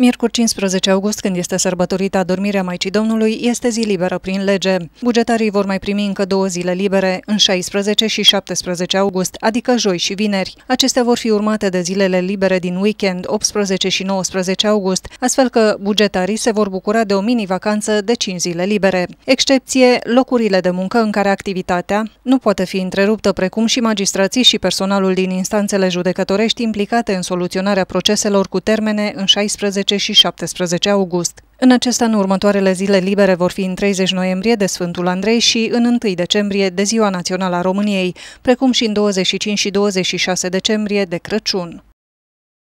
Miercuri 15 august, când este sărbătorită adormirea Maicii Domnului, este zi liberă prin lege. Bugetarii vor mai primi încă două zile libere, în 16 și 17 august, adică joi și vineri. Acestea vor fi urmate de zilele libere din weekend, 18 și 19 august, astfel că bugetarii se vor bucura de o mini-vacanță de 5 zile libere. Excepție, locurile de muncă în care activitatea nu poate fi întreruptă, precum și magistrații și personalul din instanțele judecătorești implicate în soluționarea proceselor cu termene în 16 16 și 17 august. În acest an, următoarele zile libere vor fi în 30 noiembrie de Sfântul Andrei și în 1 decembrie de Ziua Națională a României, precum și în 25 și 26 decembrie de Crăciun.